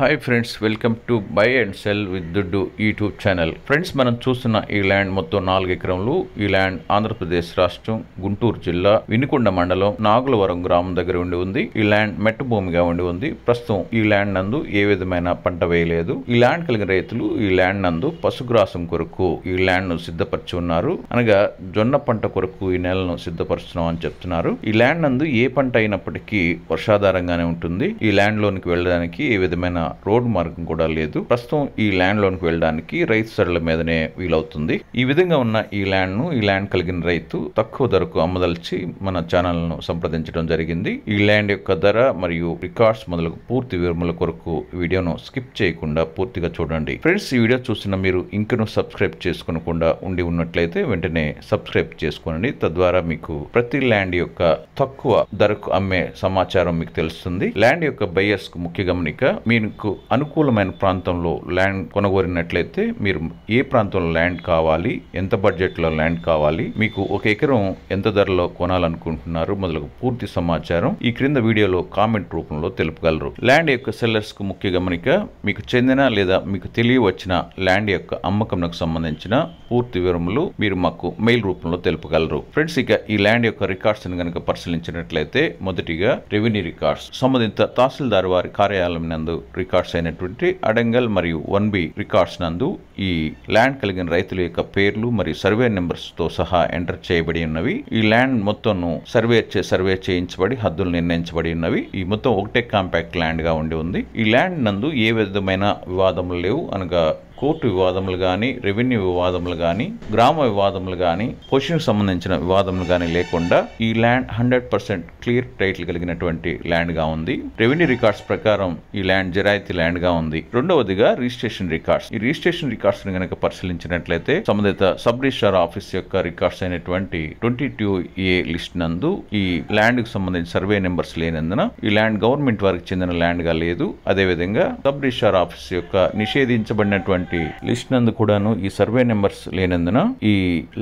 hi friends welcome to buy and sell with దుడ్డు YouTube channel friends మనం చూస్తున్న ఈ ల్యాండ్ మొత్తం నాలుగు ఎకరంలు ఈ ల్యాండ్ ఆంధ్రప్రదేశ్ రాష్ట్రం గుంటూరు జిల్లా వినుకొండ మండలం నాగులవరం గ్రామం దగ్గర ఉండి ఉంది ఈ ల్యాండ్ మెట్టు భూమిగా ఉండి ఉంది ప్రస్తుతం ఈ ల్యాండ్ నందు ఏ విధమైన పంట వేయలేదు ఈ ల్యాండ్ కలిగిన రైతులు ఈ ల్యాండ్ నందు పశుగ్రాసం కొరకు ఈ ల్యాండ్ ను సిద్ధపరిచి ఉన్నారు అనగా జొన్న పంట కొరకు ఈ నెలను సిద్ధపరుస్తున్నాం అని చెప్తున్నారు ఈ ల్యాండ్ నందు ఏ పంట అయినప్పటికీ వర్షాధారంగానే ఉంటుంది ఈ ల్యాండ్ లోనికి వెళ్ళడానికి ఏ విధమైన రోడ్ మార్గం కూడా లేదు ప్రస్తుతం ఈ ల్యాండ్ లోనికి వెళ్ళడానికి రైతు సరళ మీదనే వీలవుతుంది ఈ విధంగా ఉన్న ఈ ల్యాండ్ ను ఈ ల్యాండ్ కలిగిన రైతు తక్కువ ధరకు అమ్మదలిచి మన ఛానల్ ను సంప్రదించడం జరిగింది ఈ ల్యాండ్ యొక్క ధర మరియు రికార్డ్స్ మొదలకు పూర్తి వివరముల కొరకు వీడియోను స్కిప్ చేయకుండా పూర్తిగా చూడండి ఫ్రెండ్స్ ఈ వీడియో చూసిన మీరు ఇంకను సబ్స్క్రైబ్ చేసుకోకుండా ఉండి ఉన్నట్లయితే వెంటనే సబ్స్క్రైబ్ చేసుకోండి తద్వారా మీకు ప్రతి ల్యాండ్ యొక్క తక్కువ ధరకు అమ్మే సమాచారం మీకు తెలుస్తుంది ల్యాండ్ యొక్క బయర్స్ కు ముఖ్య గమనిక మీరు మీకు అనుకూలమైన ప్రాంతంలో ల్యాండ్ కొనగోరినట్లయితే మీరు ఏ ప్రాంతంలో ల్యాండ్ కావాలి ఎంత బడ్జెట్లో ల్యాండ్ కావాలి మీకు ఒక ఎకరం ఎంత ధరలో కొనాలనుకుంటున్నారు మొదలగు పూర్తి సమాచారం ఈ క్రింద వీడియోలో కామెంట్ రూపంలో తెలుపగలరు ల్యాండ్ యొక్క సెల్లర్స్ కు ముఖ్య గమనిక మీకు చెందిన లేదా మీకు తెలియవచ్చిన ల్యాండ్ యొక్క అమ్మకంకు సంబంధించిన పూర్తి వివరములు మీరు మాకు మెయిల్ రూపంలో తెలుపగలరు ఫ్రెండ్స్ ఇక ఈ ల్యాండ్ యొక్క రికార్డ్స్ గనక కనుక పరిశీలించినట్లయితే మొదటిగా రెవెన్యూ రికార్డ్స్ సంబంధిత తహసీల్దార్ వారి కార్యాలయం నందు రికార్డ్స్ అయినటువంటి అడంగల్ మరియు వన్ బి రికార్డ్స్ నందు ఈ ల్యాండ్ కలిగిన రైతుల యొక్క పేర్లు మరియు సర్వే నెంబర్స్ తో సహా ఎంటర్ చేయబడి ఉన్నవి ఈ ల్యాండ్ మొత్తం సర్వే సర్వే చేయించబడి హద్దులు నిర్ణయించబడి ఉన్నవి ఈ మొత్తం ఒకటే కాంపాక్ట్ ల్యాండ్ గా ఉండి ఉంది ఈ ల్యాండ్ నందు ఏ విధమైన వివాదములు లేవు అనగా కోర్టు వివాదములు కానీ రెవెన్యూ వివాదములు కానీ గ్రామ వివాదములు కానీ పొజిషన్కి సంబంధించిన వివాదములు కానీ లేకుండా ఈ land hundred percent clear title కలిగినటువంటి ల్యాండ్ గా ఉంది రెవెన్యూ రికార్డ్స్ ప్రకారం ఈ ల్యాండ్ జరాయితీ ల్యాండ్ గా ఉంది రెండవదిగా రిజిస్ట్రేషన్ రికార్డ్స్ ఈ రిజిస్ట్రేషన్ రికార్డ్స్ ని కనుక పరిశీలించినట్లయితే సంబంధిత సబ్ రిజిస్టార్ ఆఫీస్ యొక్క రికార్డ్స్ అయినటువంటి ట్వంటీ టూ ఏ లిస్ట్ నందు ఈ ల్యాండ్ కు సంబంధించిన సర్వే నెంబర్స్ లేనందున ఈ ల్యాండ్ గవర్నమెంట్ వారికి చెందిన ల్యాండ్ గా లేదు అదేవిధంగా సబ్ రిజిస్టార్ ఆఫీస్ యొక్క నిషేధించబడినటువంటి ఉన్నటువంటి లిస్ట్ నందు కూడాను ఈ సర్వే నెంబర్స్ లేనందున ఈ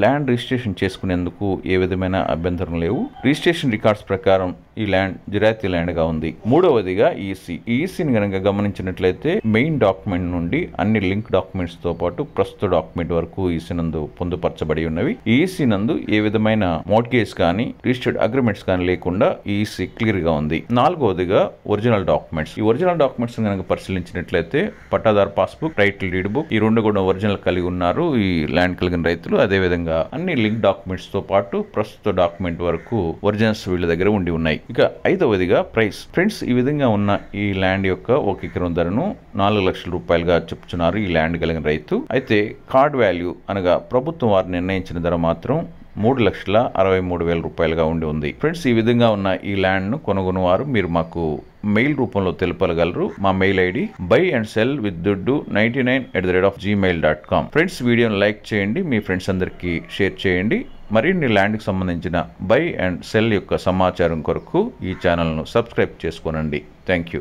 ల్యాండ్ రిజిస్ట్రేషన్ చేసుకునేందుకు ఏ విధమైన అభ్యంతరం లేవు రిజిస్ట్రేషన్ రికార్డ్స్ ప్రకారం ఈ ల్యాండ్ జిరాతి ల్యాండ్ గా ఉంది మూడవదిగా ఈసీ ఈసీని గనక గమనించినట్లయితే మెయిన్ డాక్యుమెంట్ నుండి అన్ని లింక్ డాక్యుమెంట్స్ తో పాటు ప్రస్తుత డాక్యుమెంట్ వరకు ఈసీ నందు పొందుపరచబడి ఉన్నవి ఈసీ నందు ఏ విధమైన మోర్గేజ్ కానీ రిజిస్టర్డ్ అగ్రిమెంట్స్ కానీ లేకుండా ఈసీ క్లియర్ గా ఉంది నాలుగవదిగా ఒరిజినల్ డాక్యుమెంట్స్ ఈ ఒరిజినల్ డాక్యుమెంట్స్ గనక పరిశీలించినట్లయితే పట్టాదారు పాస్బుక్ టైటిల్ డీడ్ బుక్ ఈ రెండు కూడా ఒరిజినల్ కలిగి ఉన్నారు ఈ ల్యాండ్ కలిగిన రైతులు అదేవిధంగా అన్ని లింక్ డాక్యుమెంట్స్ తో పాటు ప్రస్తుత డాక్యుమెంట్ వరకు ఒరిజినల్స్ వీళ్ళ దగ్గర ఉండి ఉన్నాయి ఇక ఐదవదిగా ప్రైస్ ఫ్రెండ్స్ ఈ విధంగా ఉన్న ఈ ల్యాండ్ యొక్క ఒక ఎకరం ధరను నాలుగు లక్షల రూపాయలుగా చెప్తున్నారు ఈ ల్యాండ్ కలిగిన రైతు అయితే కార్డ్ వాల్యూ అనగా ప్రభుత్వం వారు నిర్ణయించిన ధర మాత్రం మూడు లక్షల అరవై మూడు వేల రూపాయలుగా ఉండి ఉంది ఫ్రెండ్స్ ఈ విధంగా ఉన్న ఈ ల్యాండ్ను కొనుగొని వారు మీరు మాకు మెయిల్ రూపంలో తెలుపగలరు మా mail ID buy and sell with దుడ్డు ninety nine at the rate of gmail dot com friends వీడియోను లైక్ చేయండి మీ ఫ్రెండ్స్ అందరికీ షేర్ చేయండి మరిన్ని ల్యాండ్కి సంబంధించిన బై అండ్ సెల్ యొక్క సమాచారం కొరకు ఈ ఛానల్ను సబ్స్క్రైబ్ చేసుకోనండి థ్యాంక్ యూ